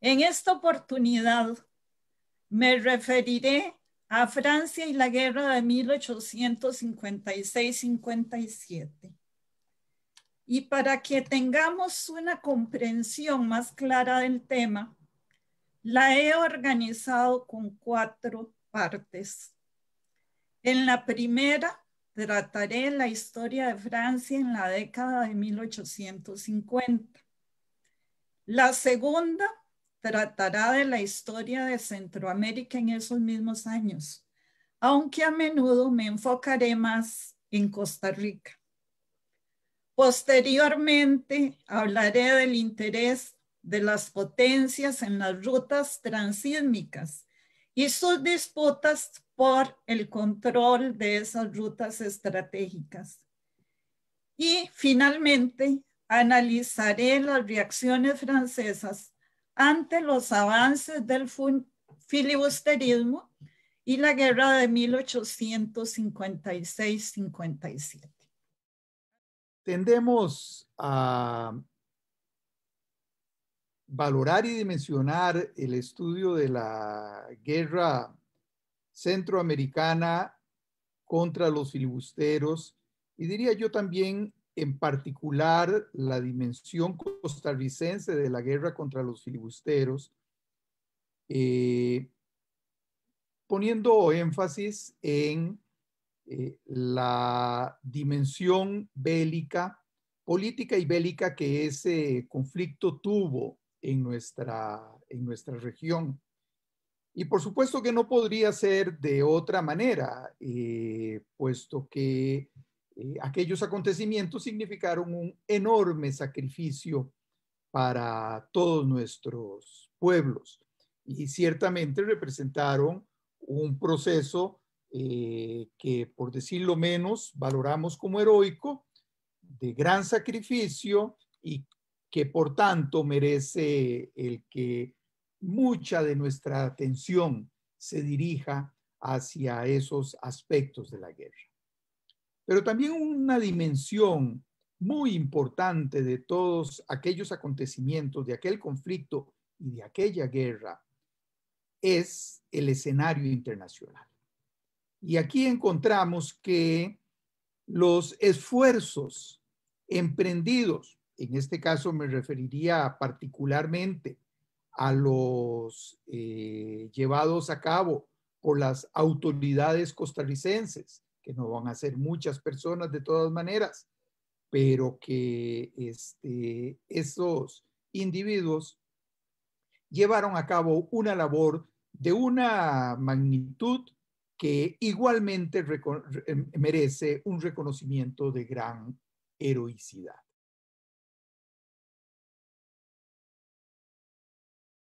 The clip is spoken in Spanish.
En esta oportunidad me referiré a Francia y la guerra de 1856-57. Y para que tengamos una comprensión más clara del tema, la he organizado con cuatro partes. En la primera trataré la historia de Francia en la década de 1850. La segunda tratará de la historia de Centroamérica en esos mismos años, aunque a menudo me enfocaré más en Costa Rica. Posteriormente hablaré del interés de las potencias en las rutas transísmicas y sus disputas por el control de esas rutas estratégicas. Y finalmente analizaré las reacciones francesas ante los avances del filibusterismo y la guerra de 1856-57. Tendemos a valorar y dimensionar el estudio de la guerra centroamericana contra los filibusteros y diría yo también en particular la dimensión costarricense de la guerra contra los filibusteros, eh, poniendo énfasis en eh, la dimensión bélica, política y bélica que ese conflicto tuvo en nuestra, en nuestra región. Y por supuesto que no podría ser de otra manera, eh, puesto que eh, aquellos acontecimientos significaron un enorme sacrificio para todos nuestros pueblos y ciertamente representaron un proceso eh, que, por decirlo menos, valoramos como heroico, de gran sacrificio y que, por tanto, merece el que mucha de nuestra atención se dirija hacia esos aspectos de la guerra. Pero también una dimensión muy importante de todos aquellos acontecimientos, de aquel conflicto y de aquella guerra, es el escenario internacional. Y aquí encontramos que los esfuerzos emprendidos, en este caso me referiría particularmente a los eh, llevados a cabo por las autoridades costarricenses que no van a ser muchas personas de todas maneras, pero que este, esos individuos llevaron a cabo una labor de una magnitud que igualmente merece un reconocimiento de gran heroicidad.